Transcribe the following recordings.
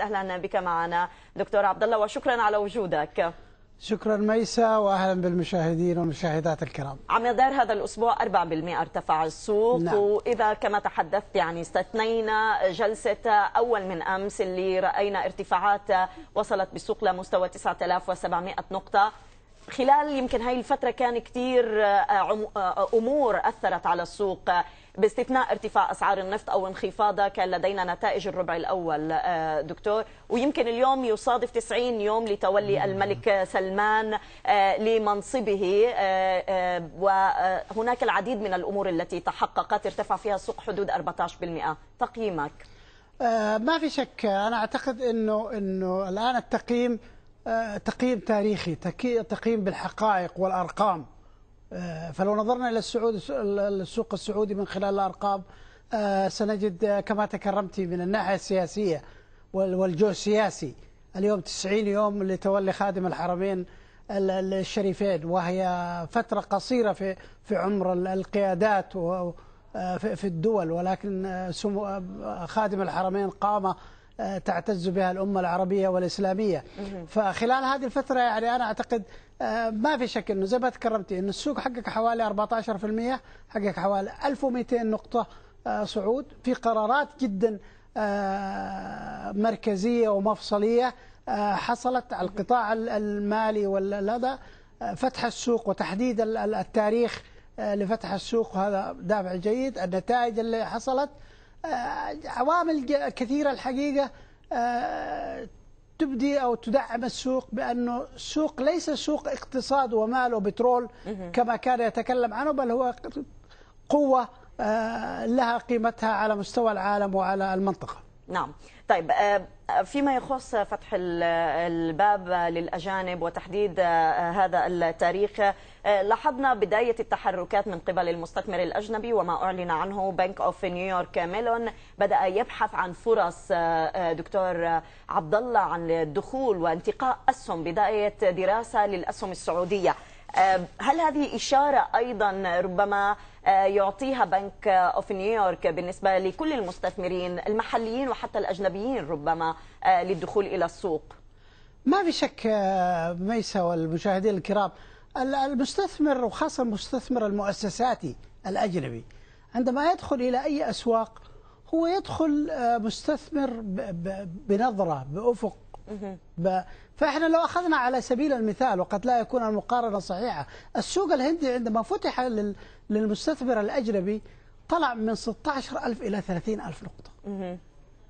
اهلا بك معنا دكتور عبد الله وشكرا على وجودك شكرا ميسا واهلا بالمشاهدين والمشاهدات الكرام. على مدار هذا الاسبوع 4% ارتفع السوق نعم. واذا كما تحدثت يعني استثنينا جلسه اول من امس اللي راينا ارتفاعات وصلت بالسوق لمستوى 9700 نقطه خلال يمكن هاي الفترة كان كثير أمور أثرت على السوق باستثناء ارتفاع أسعار النفط أو انخفاضها كان لدينا نتائج الربع الأول آه، دكتور ويمكن اليوم يصادف 90 يوم لتولي الملك سلمان آه، لمنصبه آه، وهناك العديد من الأمور التي تحققت ارتفع فيها السوق حدود 14% تقييمك ما في شك انا اعتقد انه انه الان التقييم تقييم تاريخي تقييم بالحقائق والارقام آه، فلو نظرنا الى السعود السوق السعودي من خلال الارقام آه، سنجد آه، كما تكرمتي من الناحيه السياسيه والجو السياسي اليوم 90 يوم لتولي خادم الحرمين الشريفين وهي فتره قصيره في في عمر القيادات في الدول ولكن خادم الحرمين قام آه، تعتز بها الأمة العربية والإسلامية فخلال هذه الفترة يعني أنا أعتقد آه، ما في شك أنه زي ما تكرمتي أنه السوق حقك حوالي 14% حقك حوالي 1200 نقطة آه، صعود في قرارات جدا مركزية ومفصلية حصلت على القطاع المالي والهذا فتح السوق وتحديد التاريخ لفتح السوق وهذا دافع جيد النتائج اللي حصلت آه، عوامل كثيرة الحقيقة آه، تبدي او تدعم السوق بانه السوق ليس سوق اقتصاد ومال وبترول كما كان يتكلم عنه بل هو قوه آه، لها قيمتها على مستوى العالم وعلى المنطقه. نعم طيب آه، آه، فيما يخص فتح الباب للأجانب وتحديد آه، هذا التاريخ لاحظنا بداية التحركات من قبل المستثمر الأجنبي وما أعلن عنه بنك أوف نيويورك ميلون بدأ يبحث عن فرص دكتور عبد الله عن الدخول وانتقاء أسهم بداية دراسة للأسهم السعودية هل هذه إشارة أيضا ربما يعطيها بنك أوف نيويورك بالنسبة لكل المستثمرين المحليين وحتى الأجنبيين ربما للدخول إلى السوق ما في شك ميسا والمشاهدين الكرام المستثمر وخاصة المستثمر المؤسساتي الأجنبي عندما يدخل إلى أي أسواق هو يدخل مستثمر بنظرة بأفق فإحنا لو أخذنا على سبيل المثال وقد لا يكون المقارنة صحيحة السوق الهندي عندما فتح للمستثمر الأجنبي طلع من 16000 إلى 30000 نقطة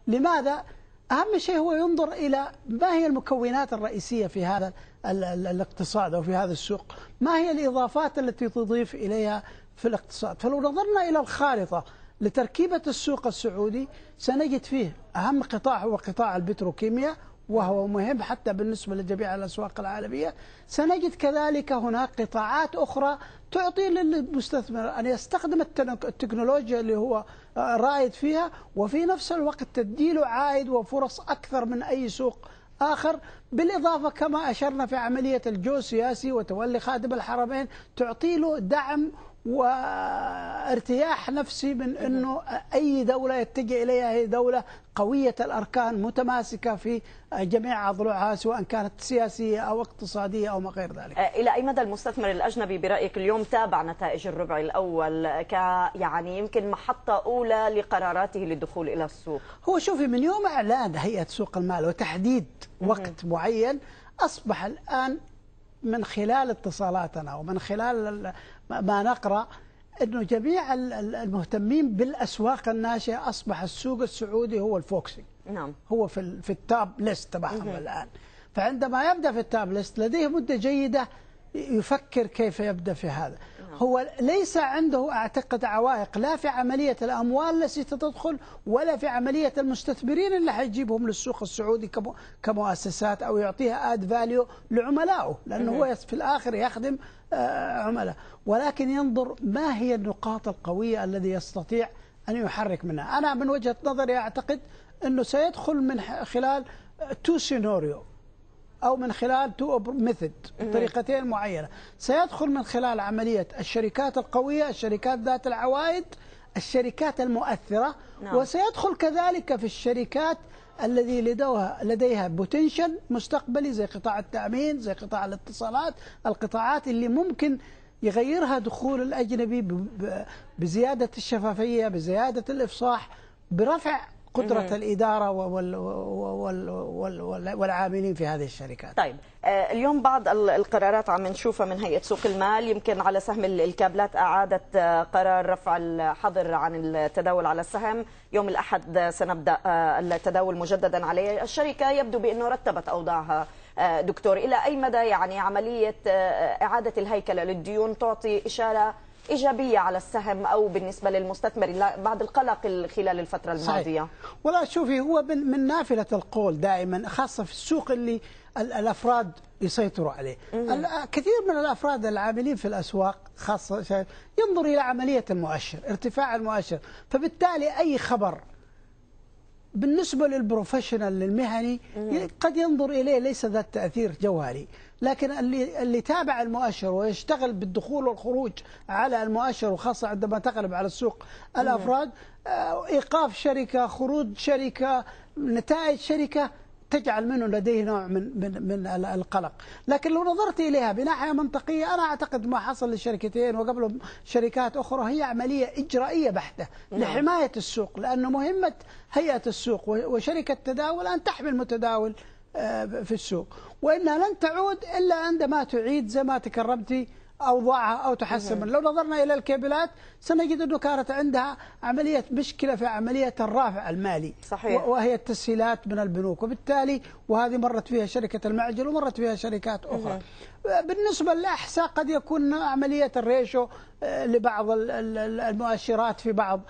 لماذا؟ أهم شيء هو ينظر إلى ما هي المكونات الرئيسية في هذا الاقتصاد أو في هذا السوق ما هي الإضافات التي تضيف إليها في الاقتصاد فلو نظرنا إلى الخارطة لتركيبة السوق السعودي سنجد فيه أهم قطاع هو قطاع البتروكيمياء وهو مهم حتى بالنسبة لجميع الأسواق العالمية سنجد كذلك هناك قطاعات أخرى تعطي للمستثمر أن يستخدم التكنولوجيا اللي هو آه، رائد فيها وفي نفس الوقت تديله عائد وفرص أكثر من أي سوق آخر بالإضافة كما أشرنا في عملية الجو السياسي وتولي خادم الحرمين تعطي له دعم وارتياح نفسي من أنه أي دولة يتجه إليها هي دولة قوية الأركان متماسكة في جميع اضلاعها سواء كانت سياسية أو اقتصادية أو ما غير ذلك آه، إلى أي مدى المستثمر الأجنبي برأيك اليوم تابع نتائج الربع الأول ك يعني يمكن محطة أولى لقراراته للدخول إلى السوق هو شوفي من يوم إعلان هيئة سوق المال وتحديد وقت معين أصبح الآن من خلال اتصالاتنا ومن خلال ما نقرأ أنه جميع المهتمين بالأسواق الناشئة أصبح السوق السعودي هو الفوكسي نعم هو في في التاب ليست تبعهم الآن فعندما يبدأ في التاب ليست لديه مدة جيدة يفكر كيف يبدأ في هذا نعم. هو ليس عنده أعتقد عوائق لا في عملية الأموال التي تدخل ولا في عملية المستثمرين اللي حيجيبهم للسوق السعودي كمؤسسات أو يعطيها آد فاليو لعملائه لأنه هو في الآخر يخدم آه، عملاء ولكن ينظر ما هي النقاط القوية الذي يستطيع أن يحرك منها أنا من وجهة نظري أعتقد أنه سيدخل من خلال تو سيناريو أو من خلال تو ميثود إيه. طريقتين معينة سيدخل من خلال عملية الشركات القوية الشركات ذات العوائد الشركات المؤثرة نعم. وسيدخل كذلك في الشركات الذي لديها لديها بوتنشل مستقبلي زي قطاع التأمين زي قطاع الاتصالات القطاعات اللي ممكن يغيرها دخول الأجنبي بزيادة الشفافية بزيادة الإفصاح برفع قدرة إيه. الإدارة والعاملين في هذه الشركات طيب آه، اليوم بعض القرارات عم نشوفها من هيئة سوق المال يمكن على سهم الكابلات أعادت آه، قرار رفع الحظر عن التداول على السهم يوم الأحد سنبدأ آه، التداول مجددا عليه الشركة يبدو بأنه رتبت أوضاعها دكتور إلى أي مدى يعني عملية إعادة الهيكلة للديون تعطي إشارة إيجابية على السهم أو بالنسبة للمستثمر بعد القلق خلال الفترة الماضية صحيح. ولا شوفي هو من نافلة القول دائما خاصة في السوق اللي الأفراد يسيطروا عليه كثير من الأفراد العاملين في الأسواق خاصة ينظر إلى عملية المؤشر ارتفاع المؤشر فبالتالي أي خبر بالنسبة للبروفيشنال المهني قد ينظر إليه ليس ذات تأثير جوهري لكن اللي اللي تابع المؤشر ويشتغل بالدخول والخروج على المؤشر وخاصه عندما تقلب على السوق الافراد آه، ايقاف شركه خروج شركه نتائج شركه تجعل منه لديه نوع من من من القلق، لكن لو نظرت اليها بناحيه منطقيه انا اعتقد ما حصل للشركتين وقبلهم شركات اخرى هي عمليه اجرائيه بحته نعم. لحمايه السوق لانه مهمه هيئه السوق وشركه تداول ان تحمي المتداول في السوق وإنها لن تعود إلا عندما تعيد زي ما تكرمتي أوضاعها أو تحسن منها نعم. لو نظرنا إلى الكابلات سنجد أنه كانت عندها عملية مشكلة في عملية الرافع المالي صحيح. وهي التسهيلات من البنوك وبالتالي وهذه مرت فيها شركة المعجل ومرت فيها شركات أخرى نعم. بالنسبة للأحساء قد يكون عملية الريشو آه، لبعض المؤشرات في بعض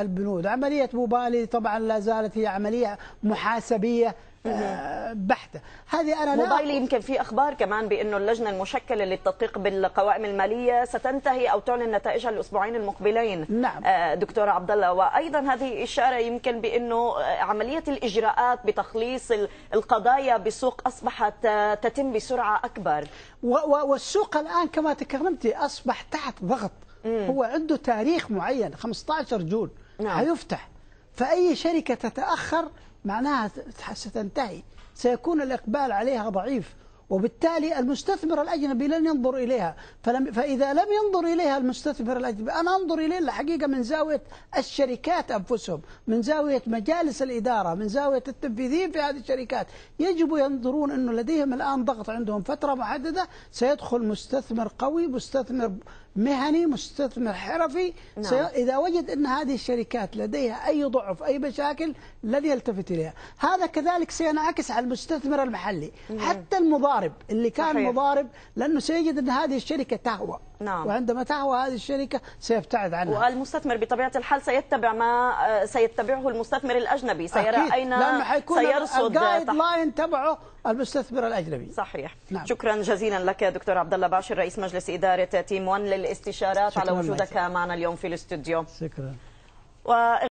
البنود عملية موبالي طبعا لا زالت هي عملية محاسبية آه، بحته هذه انا موبايلي يمكن في اخبار كمان بانه اللجنه المشكله للتدقيق بالقوائم الماليه ستنتهي او تعلن نتائجها الاسبوعين المقبلين نعم آه، دكتور عبد الله وايضا هذه اشاره يمكن بانه آه، عمليه الاجراءات بتخليص القضايا بالسوق اصبحت تتم بسرعه اكبر والسوق الان كما تكرمتي اصبح تحت ضغط مم. هو عنده تاريخ معين 15 جون نعم. هيفتح فاي شركه تتاخر معناها ستنتهي سيكون الإقبال عليها ضعيف وبالتالي المستثمر الأجنبي لن ينظر إليها فلم فإذا لم ينظر إليها المستثمر الأجنبي أنا أنظر إليه الحقيقة من زاوية الشركات أنفسهم من زاوية مجالس الإدارة من زاوية التنفيذيين في هذه الشركات يجب ينظرون أنه لديهم الآن ضغط عندهم فترة محددة سيدخل مستثمر قوي مستثمر مهني مستثمر حرفي نعم. إذا وجد أن هذه الشركات لديها أي ضعف أي مشاكل لن يلتفت إليها هذا كذلك سينعكس على المستثمر المحلي نعم. حتى المضارب اللي كان صحيح. مضارب لأنه سيجد أن هذه الشركة تهوى نعم. وعندما تهوى هذه الشركة سيبتعد عنها والمستثمر بطبيعة الحال سيتبع ما آه، سيتبعه المستثمر الأجنبي سيرى أكيد. أين لأنه حيكون سيرصد الجايد لاين تبعه المستثمر الأجنبي صحيح نعم. شكرا جزيلا لك دكتور عبد الله باشر رئيس مجلس إدارة تيم 1 الاستشارات على وجودك معنا اليوم في الاستوديو شكرا